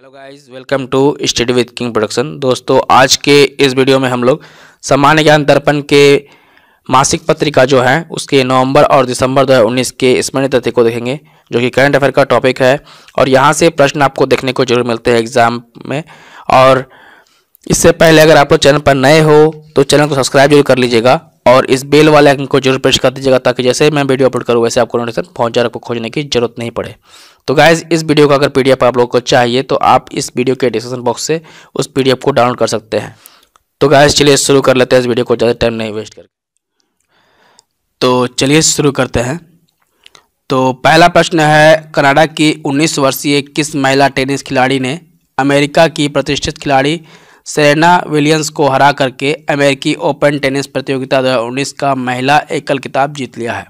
hello guys welcome to study with king production दोस्तों आज के इस वीडियो में हम लोग सामान्य ज्ञान दर्पण के मासिक पत्रिका जो है उसके नवंबर और दिसंबर 2019 के स्मरण तथ्य को देखेंगे जो कि करंट अफेयर का टॉपिक है और यहाँ से प्रश्न आपको देखने को जरूर मिलते हैं एग्जाम में और इससे पहले अगर आप लोग चैनल पर नए हो तो चैनल को सब्सक्राइब जरूर कर लीजिएगा और इस बेल वाले आइकन को जरूर प्रेस कर दीजिएगा ताकि जैसे मैं वीडियो अपलोड करूँ वैसे आपको नोटिफिकेशन पहुंच जाए आपको खोजने की जरूरत नहीं पड़े तो गाइज इस वीडियो का अगर पीडीएफ आप लोग को चाहिए तो आप इस वीडियो के डिस्क्रिप्शन बॉक्स से उस पीडीएफ को डाउनलोड कर सकते हैं तो गाइज चलिए शुरू कर लेते हैं इस वीडियो को ज़्यादा टाइम नहीं वेस्ट करके तो चलिए शुरू करते हैं तो पहला प्रश्न है कनाडा की उन्नीस वर्षीय किस महिला टेनिस खिलाड़ी ने अमेरिका की प्रतिष्ठित खिलाड़ी सेरेना विलियम्स को हरा करके अमेरिकी ओपन टेनिस प्रतियोगिता 2019 का महिला एकल खिताब जीत लिया है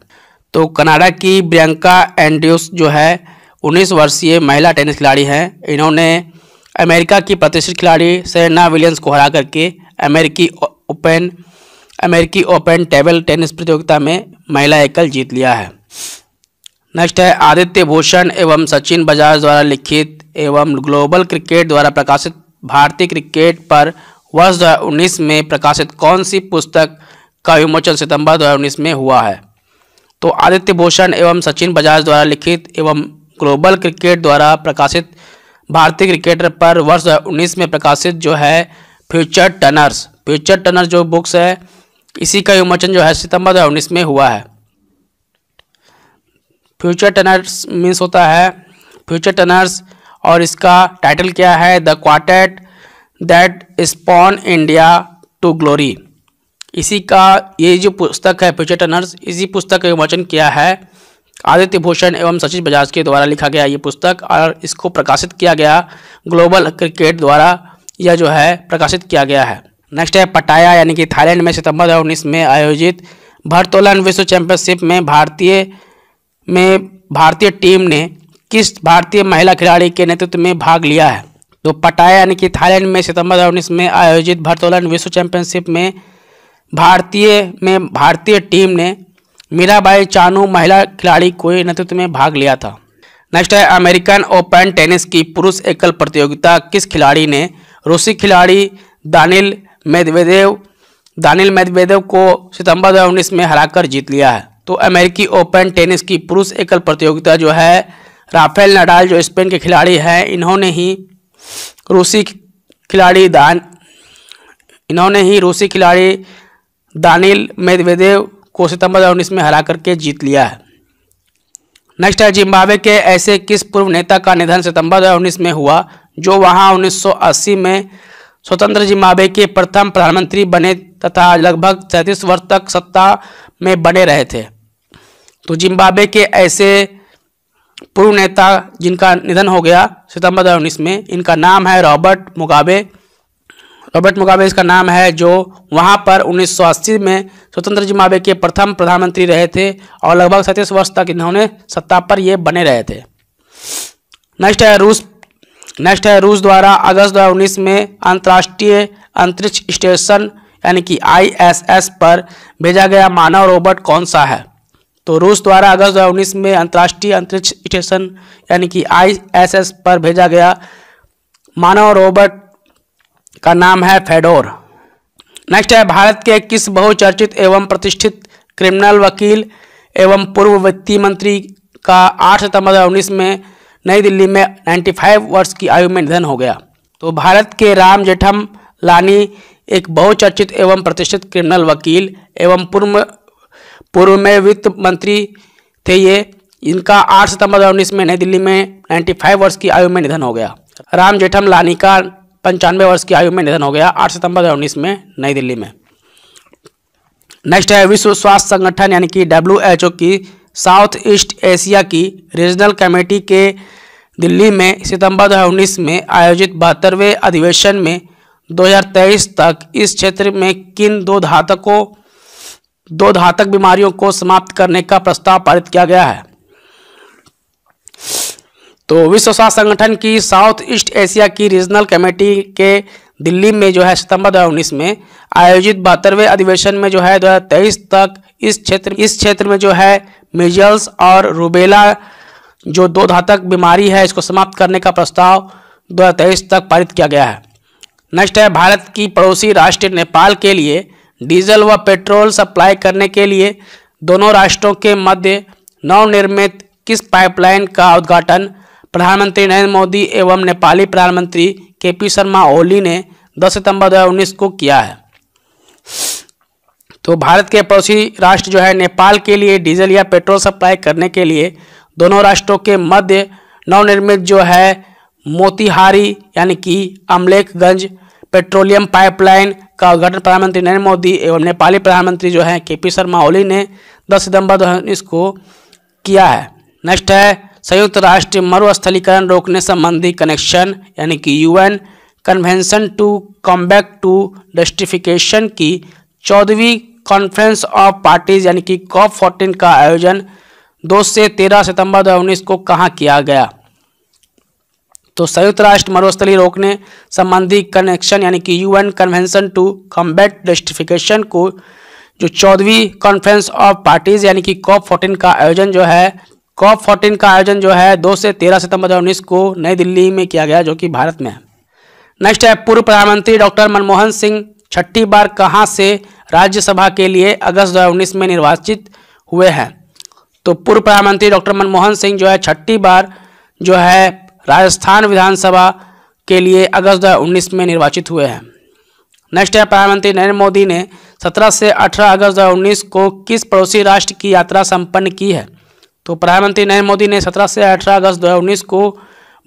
तो कनाडा की प्रियंका एंड्रयूस जो है 19 वर्षीय महिला टेनिस खिलाड़ी हैं इन्होंने अमेरिका की प्रतिष्ठित खिलाड़ी सेरेना विलियम्स को हरा करके अमेरिकी ओपन अमेरिकी ओपन टेबल टेनिस प्रतियोगिता में महिला एकल जीत लिया है नेक्स्ट है आदित्य भूषण एवं सचिन बजाज द्वारा लिखित एवं ग्लोबल क्रिकेट द्वारा प्रकाशित भारतीय क्रिकेट पर वर्ष 2019 में प्रकाशित कौन सी पुस्तक का विमोचन सितंबर 2019 में हुआ है तो आदित्य भूषण एवं सचिन बजाज द्वारा लिखित एवं ग्लोबल क्रिकेट द्वारा प्रकाशित भारतीय क्रिकेटर पर वर्ष 2019 में प्रकाशित जो है फ्यूचर टनर्स फ्यूचर टनर्स जो बुक्स है इसी का विमोचन जो है सितंबर दो में हुआ है फ्यूचर टनर्स मीन्स होता है फ्यूचर टनर्स और इसका टाइटल क्या है the quartet that spawn India to glory इसी का ये जो पुस्तक है फ्यूचर टनर्स इसी पुस्तक का विमोचन किया है आदित्य भूषण एवं सचिन बजाज के द्वारा लिखा गया ये पुस्तक और इसको प्रकाशित किया गया ग्लोबल क्रिकेट द्वारा यह जो है प्रकाशित किया गया है नेक्स्ट है पटाया यानी कि थाईलैंड में सितंबर दो में आयोजित भरतोलन विश्व चैंपियनशिप में भारतीय में भारतीय टीम ने किस भारतीय महिला खिलाड़ी के नेतृत्व में भाग लिया है तो पटाया यानी कि थाईलैंड में सितंबर दो उन्नीस में आयोजित भरतोलन विश्व चैंपियनशिप में भारतीय में भारतीय टीम ने मीराबाई चानू महिला खिलाड़ी को नेतृत्व में भाग लिया था नेक्स्ट है अमेरिकन ओपन टेनिस की पुरुष एकल प्रतियोगिता किस खिलाड़ी ने रूसी खिलाड़ी दानिल मेदवेदेव दानिल मेदवेदेव को सितंबर दो में हराकर जीत लिया है तो अमेरिकी ओपन टेनिस की पुरुष एकल प्रतियोगिता जो है राफेल नडाल जो स्पेन के खिलाड़ी हैं इन्होंने ही रूसी खिलाड़ी दान इन्होंने ही रूसी खिलाड़ी दानिल मेदवेदेव को सितंबर दो में हरा करके जीत लिया है नेक्स्ट है जिम्बाब्वे के ऐसे किस पूर्व नेता का निधन सितंबर दो में हुआ जो वहां 1980 में स्वतंत्र जिम्बाब्वे के प्रथम प्रधानमंत्री बने तथा लगभग सैंतीस वर्ष तक सत्ता में बने रहे थे तो जिम्बाब्वे के ऐसे पूर्व नेता जिनका निधन हो गया सितंबर दो उन्नीस में इनका नाम है रॉबर्ट मुगाबे रॉबर्ट मुगाबे इसका नाम है जो वहाँ पर 1980 में स्वतंत्र जिम्बाबे के प्रथम प्रधानमंत्री रहे थे और लगभग सैंतीस वर्ष तक इन्होंने सत्ता पर ये बने रहे थे नेक्स्ट है रूस नेक्स्ट है रूस द्वारा अगस्त दो में अंतर्राष्ट्रीय अंतरिक्ष स्टेशन यानी कि आईएसएस पर भेजा गया मानव रोबोट कौन सा है तो रूस द्वारा अगस्त 2019 में अंतर्राष्ट्रीय अंतरिक्ष स्टेशन यानी कि आईएसएस पर भेजा गया मानव रोबोट का नाम है फेडोर नेक्स्ट है भारत के किस बहुचर्चित एवं प्रतिष्ठित क्रिमिनल वकील एवं पूर्व वित्तीय मंत्री का 8 सितंबर 2019 में नई दिल्ली में 95 वर्ष की आयु में निधन हो गया तो भारत के राम जेठम लानी एक बहुचर्चित एवं प्रतिष्ठित क्रिमिनल वकील एवं पूर्व पूर्व में वित्त मंत्री थे ये इनका 8 सितंबर उन्नीस में नई दिल्ली में 95 वर्ष की आयु में निधन हो गया राम जेठम लानी का पंचानवे वर्ष की आयु में निधन हो गया आठ सितंबर उन्नीस में नई दिल्ली में नेक्स्ट है विश्व स्वास्थ्य संगठन यानी कि डब्ल्यू की साउथ ईस्ट एशिया की रीजनल कमेटी के दिल्ली में सितंबर 2019 में आयोजित बहत्तरवें अधिवेशन में 2023 तक इस क्षेत्र में किन दो धातकों दो घातक बीमारियों को समाप्त करने का प्रस्ताव पारित किया गया है तो विश्व स्वास्थ्य संगठन की साउथ ईस्ट एशिया की रीजनल कमेटी के दिल्ली में जो है सितंबर 2019 में आयोजित बहत्तरवें अधिवेशन में जो है 2023 तक इस क्षेत्र इस क्षेत्र में जो है मिजल्स और रूबेला जो दो घातक बीमारी है इसको समाप्त करने का प्रस्ताव 2023 तक पारित किया गया है नेक्स्ट है भारत की पड़ोसी राष्ट्र नेपाल के लिए डीजल व पेट्रोल सप्लाई करने के लिए दोनों राष्ट्रों के मध्य नवनिर्मित किस पाइपलाइन का उद्घाटन प्रधानमंत्री नरेंद्र मोदी एवं नेपाली प्रधानमंत्री के पी शर्मा ओली ने 10 सितंबर 2019 को किया है तो भारत के पड़ोसी राष्ट्र जो है नेपाल के लिए डीजल या पेट्रोल सप्लाई करने के लिए दोनों राष्ट्रों के मध्य नवनिर्मित जो है मोतिहारी यानी कि अमलेखगंज पेट्रोलियम पाइपलाइन का उद्घाटन प्रधानमंत्री नरेंद्र मोदी एवं नेपाली प्रधानमंत्री जो हैं के पी शर्मा ओली ने 10 सितंबर दो को किया है नेक्स्ट है संयुक्त राष्ट्र मरुस्थलीकरण रोकने संबंधी कनेक्शन यानी कि UN convention to back to desertification की चौदहवीं कॉन्फ्रेंस ऑफ पार्टीज यानी कि कॉप फोर्टीन का आयोजन दो से तेरह सितंबर उन्नीस को कहाँ किया गया तो संयुक्त राष्ट्र मरुस्थली रोकने संबंधी कनेक्शन यानी कि UN convention to combat desertification को जो चौदहवीं कॉन्फ्रेंस ऑफ पार्टीज यानी कि कॉप फोर्टीन का आयोजन जो है कॉप फोर्टीन का आयोजन जो है दो से तेरह सितंबर दो उन्नीस को नई दिल्ली में किया गया जो कि भारत में है नेक्स्ट है पूर्व प्रधानमंत्री डॉक्टर मनमोहन सिंह छठी बार कहाँ से राज्यसभा के लिए अगस्त दो में निर्वाचित हुए हैं तो पूर्व प्रधानमंत्री डॉक्टर मनमोहन सिंह जो है छठी बार जो है राजस्थान विधानसभा के लिए अगस्त दो में निर्वाचित हुए हैं नेक्स्ट है प्रधानमंत्री नरेंद्र मोदी ने 17 से 18 अगस्त 2019 को किस पड़ोसी राष्ट्र की यात्रा संपन्न की है तो प्रधानमंत्री नरेंद्र मोदी ने 17 से 18 अगस्त 2019 को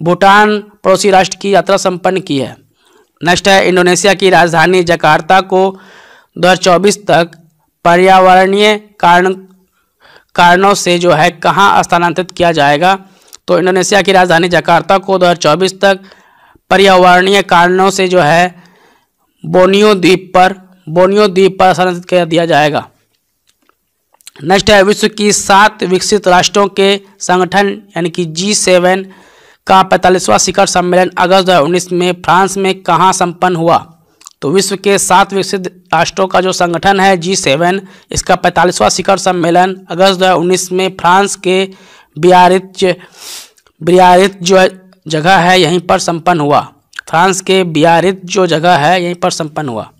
भूटान पड़ोसी राष्ट्र की यात्रा संपन्न की है नेक्स्ट है इंडोनेशिया की राजधानी जकार्ता को दो तक पर्यावरणीय कारण कारणों से जो है कहाँ स्थानांतरित किया जाएगा तो इंडोनेशिया की राजधानी जकार्ता को 2024 तक पर्यावरणीय कारणों से जो है बोनियो द्वीप पर बोनियो द्वीप पर स्थानांतरित कर दिया जाएगा नेक्स्ट है विश्व की सात विकसित राष्ट्रों के संगठन यानी कि जी सेवन का पैंतालीसवां शिखर सम्मेलन अगस्त दो में फ्रांस में कहाँ संपन्न हुआ तो विश्व के सात विकसित राष्ट्रों का जो संगठन है जी सेवन इसका पैंतालीसवां शिखर सम्मेलन अगस्त दो में फ्रांस के बियारिच बियारित जो जगह है यहीं पर संपन्न हुआ फ्रांस के बियारित जो जगह है यहीं पर संपन्न हुआ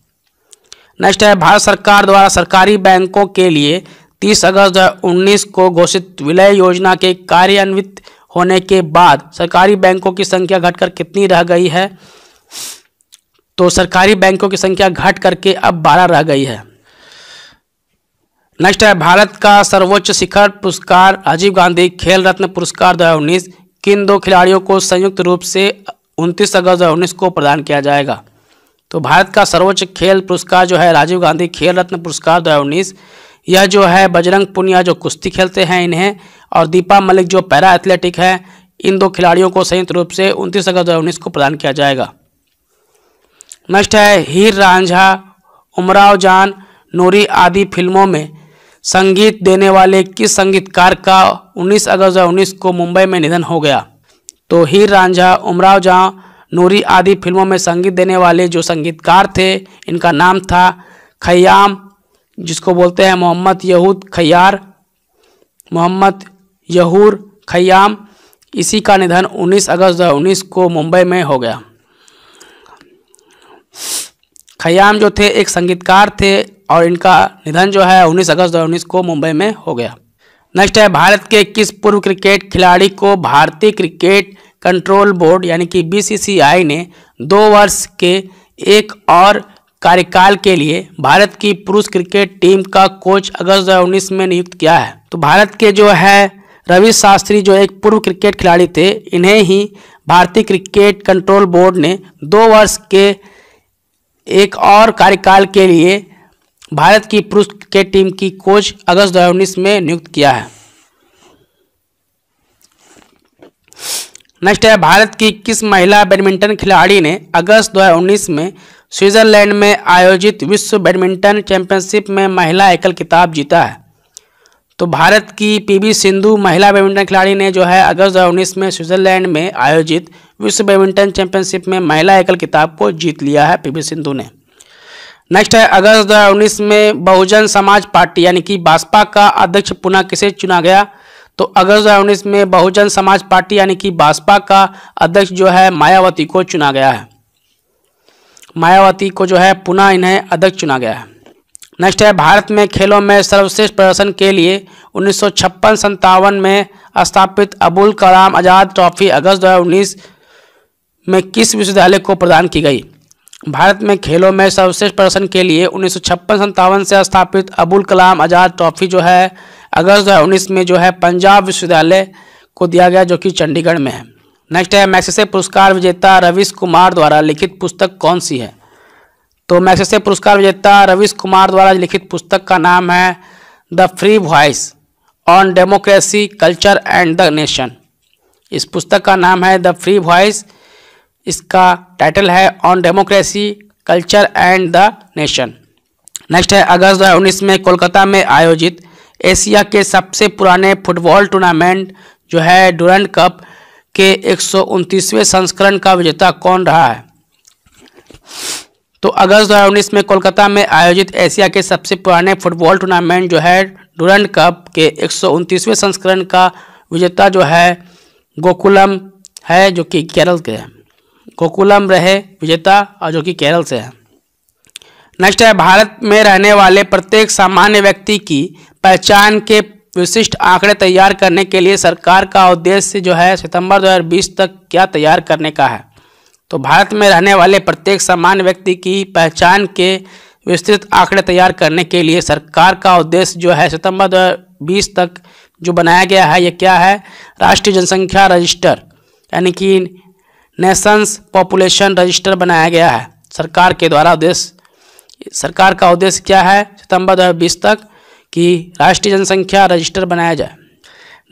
नेक्स्ट है भारत सरकार द्वारा सरकारी बैंकों के लिए 30 अगस्त दो उन्नीस को घोषित विलय योजना के कार्यान्वित होने के बाद सरकारी बैंकों की संख्या घटकर कितनी रह गई है तो सरकारी बैंकों की संख्या घट करके अब बारह रह गई है नेक्स्ट है भारत का सर्वोच्च शिखर पुरस्कार राजीव गांधी खेल रत्न पुरस्कार दो किन दो खिलाड़ियों को संयुक्त रूप से उनतीस अगस्त दो को प्रदान किया जाएगा तो भारत का सर्वोच्च खेल पुरस्कार जो है राजीव गांधी खेल रत्न पुरस्कार दो यह जो है बजरंग पुनिया जो कुश्ती खेलते हैं इन्हें और दीपा मलिक जो पैरा एथलेटिक है इन दो खिलाड़ियों को संयुक्त रूप से उनतीस अगस्त दो को प्रदान किया जाएगा नेक्स्ट है हीर रांझा उमराव जान नूरी आदि फिल्मों में संगीत देने वाले किस संगीतकार का 19 अगस्त 2019 को मुंबई में निधन हो गया तो हीर रांझा उमराव जहां नूरी आदि फिल्मों में संगीत देने वाले जो संगीतकार थे इनका नाम था खयाम जिसको बोलते हैं मोहम्मद यहूद खयार मोहम्मद यहूर खयाम इसी का निधन 19 अगस्त 2019 को मुंबई में हो गया खयाम जो थे एक संगीतकार थे और इनका निधन जो है 19 अगस्त 2019 को मुंबई में हो गया नेक्स्ट है भारत के किस पूर्व क्रिकेट खिलाड़ी को भारतीय क्रिकेट कंट्रोल बोर्ड यानी कि बीसीसीआई ने दो वर्ष के एक और कार्यकाल के लिए भारत की पुरुष क्रिकेट टीम का कोच अगस्त 2019 में नियुक्त किया है तो भारत के जो है रवि शास्त्री जो एक पूर्व क्रिकेट खिलाड़ी थे इन्हें ही भारतीय क्रिकेट कंट्रोल बोर्ड ने दो वर्ष के एक और कार्यकाल के लिए भारत की पुरुष क्रिकेट टीम की कोच अगस्त दो में नियुक्त किया है नेक्स्ट है भारत की किस महिला बैडमिंटन खिलाड़ी ने अगस्त 2019 में स्विट्जरलैंड में आयोजित विश्व बैडमिंटन चैंपियनशिप में महिला एकल किताब जीता है तो भारत की पीवी सिंधु महिला बैडमिंटन खिलाड़ी ने जो है अगस्त 2019 में स्विट्जरलैंड में आयोजित विश्व बैडमिंटन चैंपियनशिप में महिला एकल किताब को जीत लिया है पी सिंधु ने नेक्स्ट है अगस्त दो उन्नीस में बहुजन समाज पार्टी यानी कि भाजपा का अध्यक्ष पुनः किसे चुना गया तो अगस्त दो उन्नीस में बहुजन समाज पार्टी यानी कि भाजपा का अध्यक्ष जो है मायावती को चुना गया है मायावती को जो है पुनः इन्हें अध्यक्ष चुना गया है नेक्स्ट है भारत में खेलों में सर्वश्रेष्ठ प्रदर्शन के लिए उन्नीस सौ में स्थापित अबुल कलाम आज़ाद ट्रॉफी अगस्त दो में किस विश्वविद्यालय को प्रदान की गई भारत में खेलों में सर्वश्रेष्ठ प्रदर्शन के लिए उन्नीस सौ से स्थापित अबुल कलाम आज़ाद ट्रॉफी जो है अगस्त दो उन्नीस में जो है पंजाब विश्वविद्यालय को दिया गया जो कि चंडीगढ़ में है नेक्स्ट है मैक्सेसे पुरस्कार विजेता रविश कुमार द्वारा लिखित पुस्तक कौन सी है तो मैक्सेसे पुरस्कार विजेता रविश कुमार द्वारा लिखित पुस्तक का नाम है the free voice on democracy culture and the nation इस पुस्तक का नाम है द फ्री वॉइस इसका टाइटल है on democracy culture and the nation next है अगस्त दो उन्नीस में कोलकाता में आयोजित एशिया के सबसे पुराने फुटबॉल टूर्नामेंट जो है डुरंड कप के एक संस्करण का विजेता कौन रहा है तो अगस्त दो उन्नीस में कोलकाता में आयोजित एशिया के सबसे पुराने फुटबॉल टूर्नामेंट जो है डुरंड कप के एक संस्करण का विजेता जो है गोकुलम है जो कि केरल के हैं कोकुलम रहे विजेता और जो कि केरल से है नेक्स्ट है भारत में रहने वाले प्रत्येक सामान्य व्यक्ति की पहचान के विशिष्ट आंकड़े तैयार करने के लिए सरकार का उद्देश्य जो है सितंबर 2020 तक क्या तैयार करने का है तो भारत में रहने वाले प्रत्येक सामान्य व्यक्ति की पहचान के विस्तृत आंकड़े तैयार करने के लिए सरकार का उद्देश्य जो है सितंबर 2020 तक जो बनाया गया है यह क्या है राष्ट्रीय जनसंख्या रजिस्टर यानी कि नेशंस पॉपुलेशन रजिस्टर बनाया गया है सरकार के द्वारा उद्देश्य सरकार का उद्देश्य क्या है सितंबर 2020 तक कि राष्ट्रीय जनसंख्या रजिस्टर बनाया जाए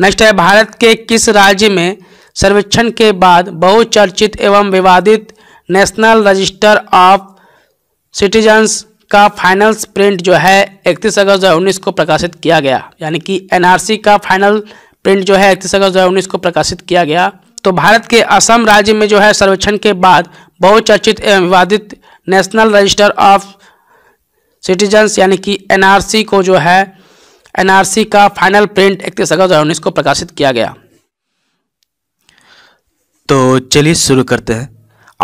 नेक्स्ट है भारत के किस राज्य में सर्वेक्षण के बाद बहुचर्चित एवं विवादित नेशनल रजिस्टर ऑफ सिटीजन्स का फाइनल प्रिंट जो है 31 अगस्त दो उन्नीस को प्रकाशित किया गया यानी कि एनआरसी का फाइनल प्रिंट जो है 31 अगस्त दो उन्नीस को प्रकाशित किया गया तो भारत के असम राज्य में जो है सर्वेक्षण के बाद बहुचर्चित एवं विवादित नेशनल रजिस्टर ऑफ सिटीजन्स यानी कि एनआरसी को जो है एनआरसी का फाइनल प्रिंट इकतीस अगस्त दो को प्रकाशित किया गया तो चलिए शुरू करते हैं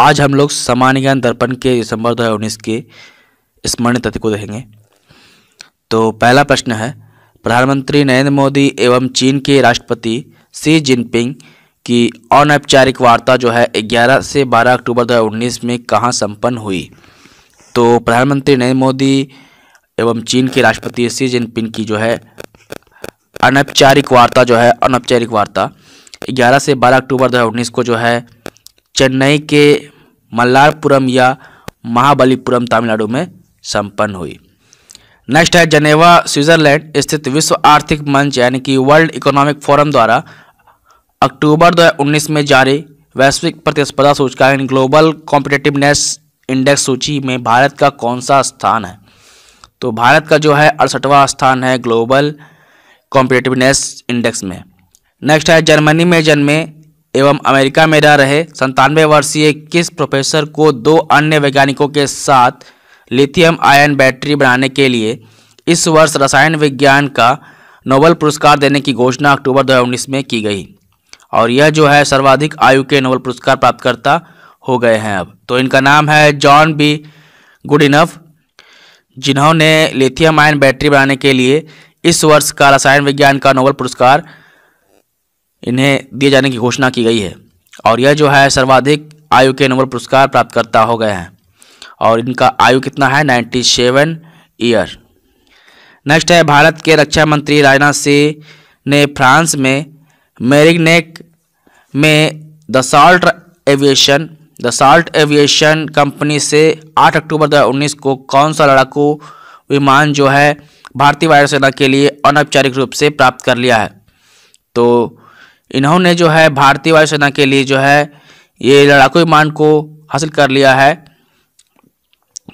आज हम लोग सामान्य ज्ञान दर्पण के दिसंबर दो के स्मरण तथ्य को देखेंगे तो पहला प्रश्न है प्रधानमंत्री नरेंद्र मोदी एवं चीन के राष्ट्रपति शी जिनपिंग कि अनौपचारिक वार्ता जो है 11 से 12 अक्टूबर 2019 में कहाँ संपन्न हुई तो प्रधानमंत्री नरेंद्र मोदी एवं चीन के राष्ट्रपति सी जिनपिंग की जो है अनौपचारिक वार्ता जो है अनौपचारिक वार्ता 11 से 12 अक्टूबर 2019 को जो है चेन्नई के मल्लारपुरम या महाबलीपुरम तमिलनाडु में संपन्न हुई नेक्स्ट है जनेवा स्विट्जरलैंड स्थित विश्व आर्थिक मंच यानी कि वर्ल्ड इकोनॉमिक फोरम द्वारा अक्टूबर 2019 में जारी वैश्विक प्रतिस्पर्धा सूचकांक ग्लोबल कॉम्पिटेटिवनेस इंडेक्स सूची में भारत का कौन सा स्थान है तो भारत का जो है अड़सठवां स्थान है ग्लोबल कॉम्पिटेटिवनेस इंडेक्स में नेक्स्ट है जर्मनी में जन्मे एवं अमेरिका में रह रहे संतानवे वर्षीय किस प्रोफेसर को दो अन्य वैज्ञानिकों के साथ लिथियम आयन बैटरी बनाने के लिए इस वर्ष रसायन विज्ञान का नोबल पुरस्कार देने की घोषणा अक्टूबर 2019 में की गई और यह जो है सर्वाधिक आयु के नोबल पुरस्कार प्राप्तकर्ता हो गए हैं अब तो इनका नाम है जॉन बी गुड इनफ जिन्होंने लिथियम आयन बैटरी बनाने के लिए इस वर्ष का रसायन विज्ञान का नोबल पुरस्कार इन्हें दिए जाने की घोषणा की गई है और यह जो है सर्वाधिक आयु के नोबल पुरस्कार प्राप्तकर्ता हो गए हैं और इनका आयु कितना है नाइन्टी सेवन ईयर नेक्स्ट है भारत के रक्षा मंत्री राजनाथ सिंह ने फ्रांस में मेरिगनेक में Dassault Aviation Dassault Aviation company से 8 अक्टूबर 2019 को कौन सा लड़ाकू विमान जो है भारतीय वायुसेना के लिए अनौपचारिक रूप से प्राप्त कर लिया है तो इन्होंने जो है भारतीय वायुसेना के लिए जो है ये लड़ाकू विमान को हासिल कर लिया है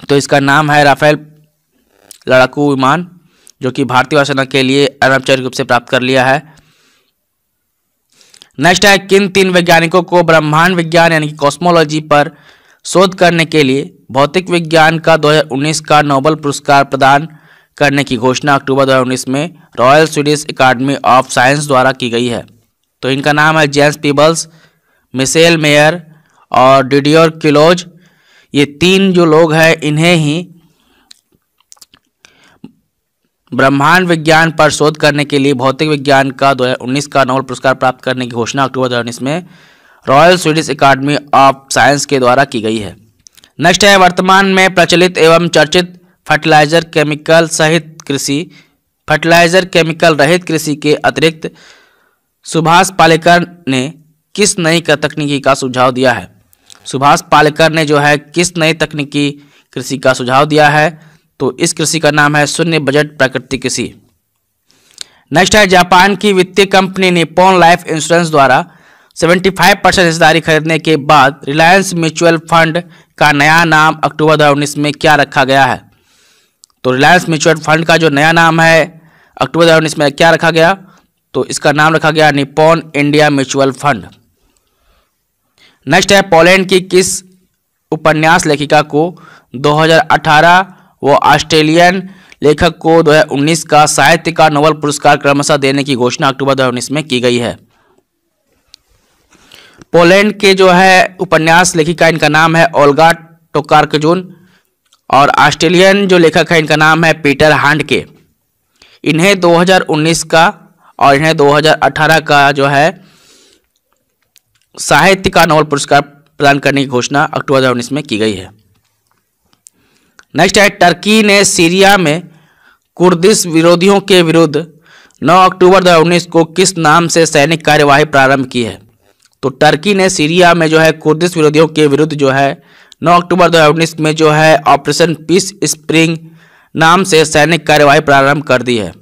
तो इसका नाम है राफेल लड़ाकू विमान जो कि भारतीय वायुसेना के लिए अनौपचारिक रूप से प्राप्त कर लिया है नेक्स्ट है किन तीन वैज्ञानिकों को ब्रह्मांड विज्ञान यानी कि कॉस्मोलॉजी पर शोध करने के लिए भौतिक विज्ञान का 2019 का नोबल पुरस्कार प्रदान करने की घोषणा अक्टूबर 2019 में Royal Swedish Academy of Science द्वारा की गई है तो इनका नाम है जेम्स पीबल्स मिसेल मेयर और डिडियोर क्लोज ये तीन जो लोग हैं इन्हें ही ब्रह्मांड विज्ञान पर शोध करने के लिए भौतिक विज्ञान का 2019 का नोबल पुरस्कार प्राप्त करने की घोषणा अक्टूबर 2019 में Royal Swedish Academy of Science के द्वारा की गई है नेक्स्ट है वर्तमान में प्रचलित एवं चर्चित फर्टिलाइजर केमिकल सहित कृषि फर्टिलाइजर केमिकल रहित कृषि के अतिरिक्त सुभाष पालेकर ने किस नई तकनीकी का सुझाव दिया है सुभाष पालेकर ने जो है किस नई तकनीकी कृषि का सुझाव दिया है तो इस कृषि का नाम है शून्य बजट प्राकृतिक कृषि नेक्स्ट है जापान की वित्तीय कंपनी निपोन लाइफ इंश्योरेंस द्वारा 75 परसेंट हिस्सेदारी खरीदने के बाद रिलायंस म्यूचुअल फंड का नया नाम अक्टूबर दो में क्या रखा गया है तो रिलायंस म्यूचुअल फंड का जो नया नाम है अक्टूबर दो में क्या रखा गया तो इसका नाम रखा गया Nippon India mutual fund next है पोलैंड की किस उपन्यास लेखिका को 2018 वो ऑस्ट्रेलियन लेखक को 2019 का साहित्य का नोबल पुरस्कार क्रमशः देने की घोषणा अक्टूबर 2019 में की गई है पोलैंड के जो है उपन्यास लेखिका इनका नाम है ओल्गा टोकार्कजून और ऑस्ट्रेलियन जो लेखक है इनका नाम है पीटर हांड के इन्हें 2019 का और इन्हें 2018 का जो है साहित्य का नोबल पुरस्कार प्रदान करने की घोषणा अक्टूबर 2019 में की गई है नेक्स्ट है टर्की ने सीरिया में कुर्दिश विरोधियों के विरुद्ध 9 अक्टूबर 2019 को किस नाम से सैनिक कार्यवाही प्रारंभ की है तो टर्की ने सीरिया में जो है कुर्दिश विरोधियों के विरुद्ध जो है 9 अक्टूबर 2019 में जो है ऑपरेशन पीस स्प्रिंग नाम से सैनिक कार्यवाही प्रारंभ कर दी है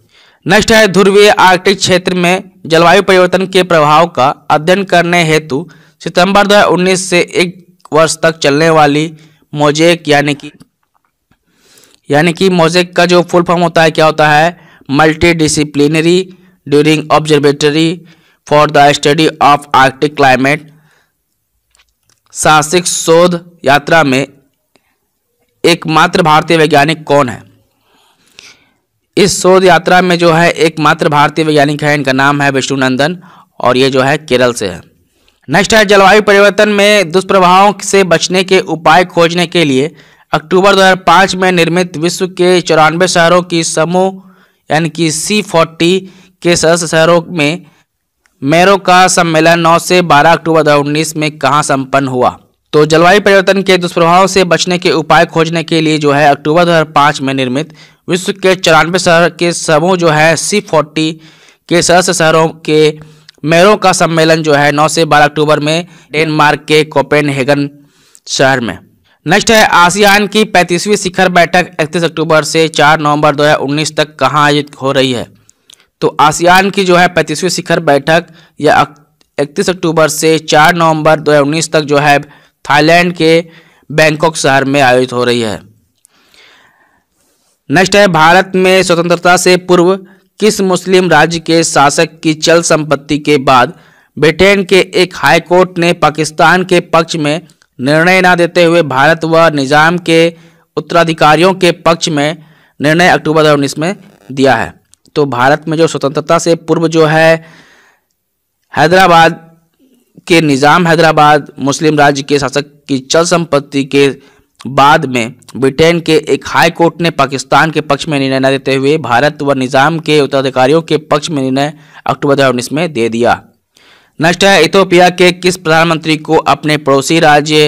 नेक्स्ट है ध्रुवीय आर्कटिक क्षेत्र में जलवायु परिवर्तन के प्रभाव का अध्ययन करने हेतु सितंबर दो से एक वर्ष तक चलने वाली मोजेक यानी कि यानी कि मोजेक का जो फुल फॉर्म होता है क्या होता है multi disciplinary during observatory for the study of Arctic climate साहसिक शोध यात्रा में एकमात्र भारतीय वैज्ञानिक कौन है इस शोध यात्रा में जो है एकमात्र भारतीय वैज्ञानिक है इनका नाम है विष्णुनंदन और ये जो है केरल से है नेक्स्ट है जलवायु परिवर्तन में दुष्प्रभावों से बचने के उपाय खोजने के लिए अक्टूबर 2005 में निर्मित विश्व के चौरानवे शहरों की समूह यानी कि सी फोर्टी के सदस्य शहरों में मेरो का सम्मेलन 9 से 12 अक्टूबर 2019 में कहाँ संपन्न हुआ तो जलवायु परिवर्तन के दुष्प्रभावों से बचने के उपाय खोजने के लिए जो है अक्टूबर 2005 में निर्मित विश्व के चौरानवे शहर के समूह जो है सी फोर्टी के सदस्य शहरों के मेरो का सम्मेलन जो है 9 से 12 अक्टूबर में डेनमार्क के कोपेनहेगन शहर में नेक्स्ट है आसियान की पैंतीसवीं शिखर बैठक इकतीस अक्टूबर से 4 नवंबर 2019 तक कहाँ आयोजित हो रही है तो आसियान की जो है पैंतीसवीं शिखर बैठक या इकतीस अक्टूबर से 4 नवंबर 2019 तक जो है थाईलैंड के बैंकॉक शहर में आयोजित हो रही है नेक्स्ट है भारत में स्वतंत्रता से पूर्व किस मुस्लिम राज्य के शासक की चल संपत्ति के बाद ब्रिटेन के एक हाई कोर्ट ने पाकिस्तान के पक्ष में निर्णय न देते हुए भारत व निजाम के उत्तराधिकारियों के पक्ष में निर्णय अक्टूबर दो में दिया है तो भारत में जो स्वतंत्रता से पूर्व जो है हैदराबाद के निज़ाम हैदराबाद मुस्लिम राज्य के शासक की चल संपत्ति के बाद में ब्रिटेन के एक हाई कोर्ट ने पाकिस्तान के पक्ष में निर्णय न देते हुए भारत व निज़ाम के उत्तराधिकारियों के पक्ष में निर्णय अक्टूबर दो में दे दिया नेक्स्ट है इथोपिया के किस प्रधानमंत्री को अपने पड़ोसी राज्य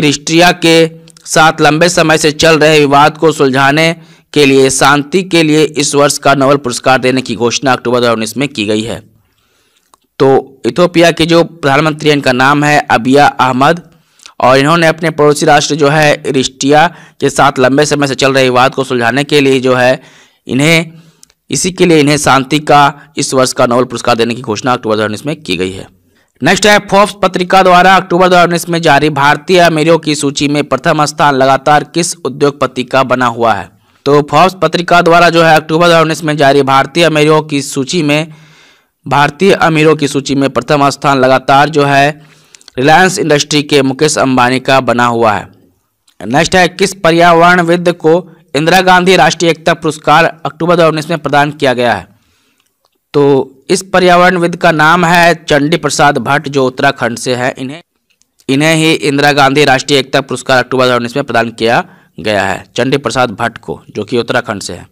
इरिस्ट्रिया के साथ लंबे समय से चल रहे विवाद को सुलझाने के लिए शांति के लिए इस वर्ष का नोबल पुरस्कार देने की घोषणा अक्टूबर दो में की गई है तो इथोपिया के जो प्रधानमंत्री हैं इनका नाम है अबिया अहमद और इन्होंने अपने पड़ोसी राष्ट्र जो है रिस्टिया के साथ लंबे समय से चल रहे विवाद को सुलझाने के लिए जो है इन्हें इसी के लिए इन्हें शांति का इस वर्ष का नोबल पुरस्कार देने की घोषणा अक्टूबर दो में की गई है नेक्स्ट है फोर्ब्स पत्रिका द्वारा अक्टूबर दो में जारी भारतीय अमीरों की सूची में प्रथम स्थान लगातार किस उद्योगपति का बना हुआ है तो फोर्ब्स पत्रिका द्वारा जो है अक्टूबर दो में जारी भारतीय अमीरों की सूची में भारतीय अमीरों की सूची में प्रथम स्थान लगातार जो है रिलायंस इंडस्ट्री के मुकेश अंबानी का बना हुआ है नेक्स्ट है किस पर्यावरणविद को इंदिरा गांधी राष्ट्रीय एकता पुरस्कार अक्टूबर दो उन्नीस में प्रदान किया गया है तो इस पर्यावरणविद का नाम है चंडी प्रसाद भट्ट जो उत्तराखंड से है इन्हें इन्हें ही इंदिरा गांधी राष्ट्रीय एकता पुरस्कार अक्टूबर दो उन्नीस में प्रदान किया गया है चंडी प्रसाद भट्ट को जो कि उत्तराखंड से है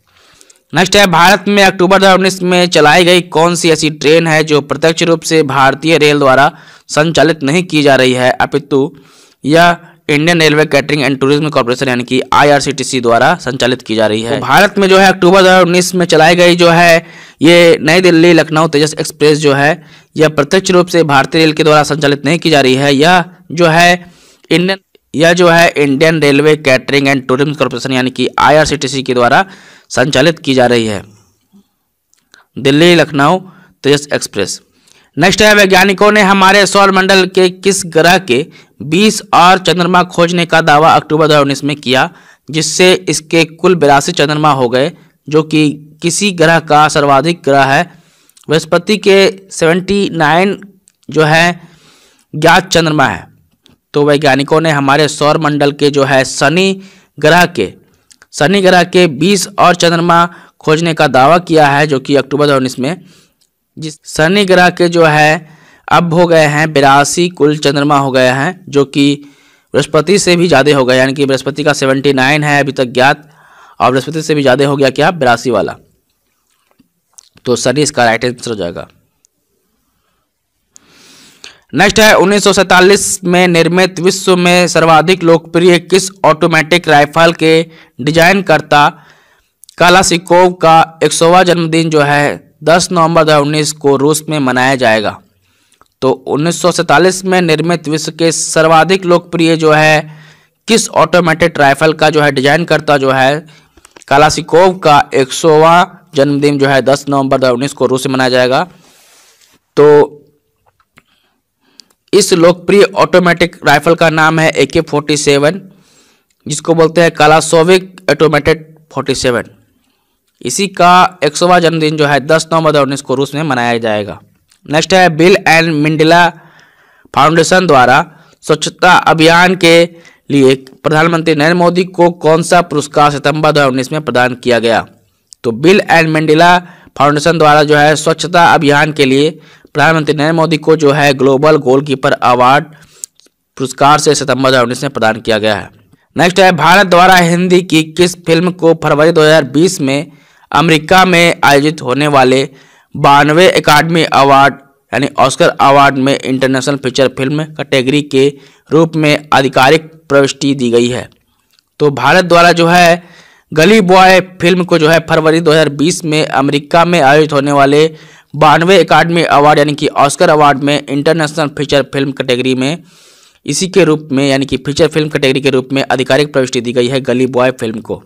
नेक्स्ट है भारत में अक्टूबर दो उन्नीस में चलाई गई कौन सी ऐसी ट्रेन है जो प्रत्यक्ष रूप से भारतीय रेल द्वारा संचालित नहीं की जा रही है अपितु यह Indian Railway Catering and Tourism Corporation यानी कि आईआरसीटीसी द्वारा संचालित की जा रही है तो भारत में जो है अक्टूबर 2019 में चलाई गई जो है ये नई दिल्ली लखनऊ तेजस एक्सप्रेस जो है यह प्रत्यक्ष रूप से भारतीय रेल के द्वारा संचालित नहीं की जा रही है यह जो है इंडियन यह जो है Indian Railway Catering and Tourism Corporation यानी कि आई के द्वारा संचालित की जा रही है दिल्ली लखनऊ तेजस एक्सप्रेस नेक्स्ट है वैज्ञानिकों ने हमारे सौर मंडल के किस ग्रह के बीस और चंद्रमा खोजने का दावा अक्टूबर दो में किया जिससे इसके कुल बिरासी चंद्रमा हो गए जो कि किसी ग्रह का सर्वाधिक ग्रह है बृहस्पति के 79 जो है ज्ञात चंद्रमा है तो वैज्ञानिकों ने हमारे सौर मंडल के जो है शनि ग्रह के शनि ग्रह के 20 और चंद्रमा खोजने का दावा किया है जो कि अक्टूबर दो में जिस शनि ग्रह के जो है अब हो गए हैं बिरासी कुल चंद्रमा हो गया है जो कि बृहस्पति से भी ज़्यादा हो गया यानी कि बृहस्पति का सेवेंटी नाइन है अभी तक ज्ञात और बृहस्पति से भी ज़्यादा हो गया क्या बिरासी वाला तो सनी इसका राइट आंसर हो जाएगा नेक्स्ट है उन्नीस में निर्मित विश्व में सर्वाधिक लोकप्रिय किस ऑटोमेटिक राइफल के डिजाइनकर्ता कालासिकोव का एक जन्मदिन जो है 10 नवंबर 2019 को रूस में मनाया जाएगा तो उन्नीस में निर्मित विश्व के सर्वाधिक लोकप्रिय जो है किस ऑटोमेटेड राइफल का जो है डिजाइन करता जो है कालासिकोव का एक जन्मदिन जो है 10 नवंबर दो तो उन्नीस को रूस में मनाया जाएगा तो इस लोकप्रिय ऑटोमेटिक राइफल का नाम है ए के फोर्टी सेवन जिसको बोलते हैं कालासोविक ऑटोमेटेड फोर्टी सेवन इसी का एक जन्मदिन जो है दस नवंबर दो उन्नीस को रूस में मनाया जाएगा नेक्स्ट है बिल एंड मिंडला फाउंडेशन द्वारा स्वच्छता अभियान के लिए प्रधानमंत्री नरेंद्र मोदी को कौन सा पुरस्कार सितंबर दो में प्रदान किया गया तो बिल एंड मंडेला फाउंडेशन द्वारा जो है स्वच्छता अभियान के लिए प्रधानमंत्री नरेंद्र मोदी को जो है ग्लोबल गोलकीपर अवार्ड पुरस्कार से सितंबर दो में प्रदान किया गया है नेक्स्ट है भारत द्वारा हिंदी की किस फिल्म को फरवरी 2020 में अमेरिका में आयोजित होने वाले बानवे अकाडमी अवार्ड यानी ऑस्कर अवार्ड में इंटरनेशनल फीचर फिल्म कैटेगरी के रूप में आधिकारिक प्रविष्टि दी गई है तो भारत द्वारा जो है गली बॉय फिल्म को जो है फरवरी 2020 में अमेरिका में आयोजित होने वाले बानवे अकाडमी अवार्ड यानी कि ऑस्कर अवार्ड में इंटरनेशनल फीचर फिल्म कैटेगरी में इसी के रूप में यानी कि फीचर फिल्म कैटेगरी के रूप में आधिकारिक प्रविष्टि दी गई है गली बॉय फिल्म को